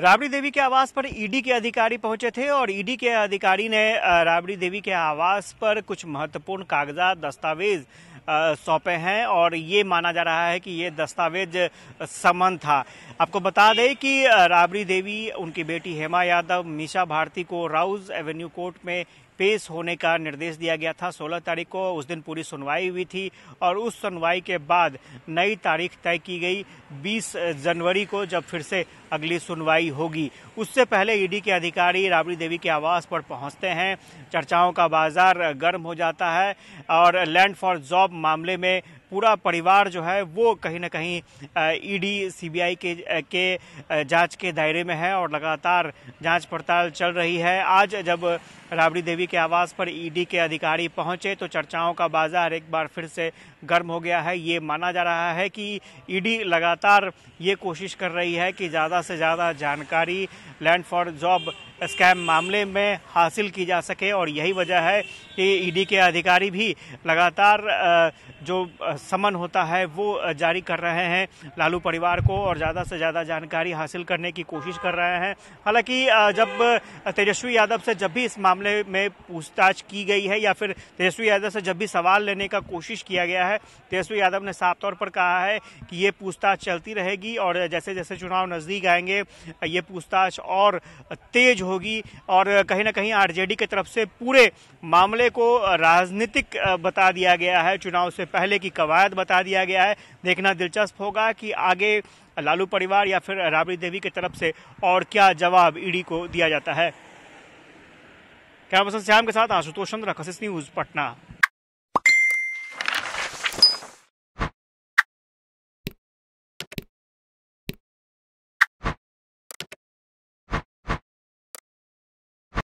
राबड़ी देवी के आवास पर ईडी के अधिकारी पहुंचे थे और ईडी के अधिकारी ने राबड़ी देवी के आवास पर कुछ महत्वपूर्ण कागजात दस्तावेज सौंपे हैं और ये माना जा रहा है कि ये दस्तावेज समन था आपको बता दें कि राबड़ी देवी उनकी बेटी हेमा यादव मीशा भारती को राउज एवेन्यू कोर्ट में पेश होने का निर्देश दिया गया था 16 तारीख को उस दिन पूरी सुनवाई हुई थी और उस सुनवाई के बाद नई तारीख तय की गई 20 जनवरी को जब फिर से अगली सुनवाई होगी उससे पहले ईडी के अधिकारी राबड़ी देवी के आवास पर पहुंचते हैं चर्चाओं का बाजार गर्म हो जाता है और लैंड फॉर जॉब मामले में पूरा परिवार जो है वो कहीं ना कहीं ईडी सीबीआई e के के जांच के दायरे में है और लगातार जांच पड़ताल चल रही है आज जब राबड़ी देवी के आवास पर ईडी e के अधिकारी पहुंचे तो चर्चाओं का बाजार एक बार फिर से गर्म हो गया है ये माना जा रहा है कि ईडी e लगातार ये कोशिश कर रही है कि ज़्यादा से ज़्यादा जानकारी लैंड फॉर जॉब स्कैम मामले में हासिल की जा सके और यही वजह है कि ईडी के अधिकारी भी लगातार जो समन होता है वो जारी कर रहे हैं लालू परिवार को और ज़्यादा से ज़्यादा जानकारी हासिल करने की कोशिश कर रहे हैं हालांकि जब तेजस्वी यादव से जब भी इस मामले में पूछताछ की गई है या फिर तेजस्वी यादव से जब भी सवाल लेने का कोशिश किया गया है तेजस्वी यादव ने साफ तौर पर कहा है कि ये पूछताछ चलती रहेगी और जैसे जैसे चुनाव नज़दीक आएंगे ये पूछताछ और तेज होगी और कहीं ना कहीं आरजेडी की तरफ से पूरे मामले को राजनीतिक बता दिया गया है चुनाव से पहले की कवायद बता दिया गया है देखना दिलचस्प होगा कि आगे लालू परिवार या फिर राबड़ी देवी की तरफ से और क्या जवाब ईडी को दिया जाता है कैमरा पर्सन श्याम के साथ आशुतोष चंद्र खसिस न्यूज पटना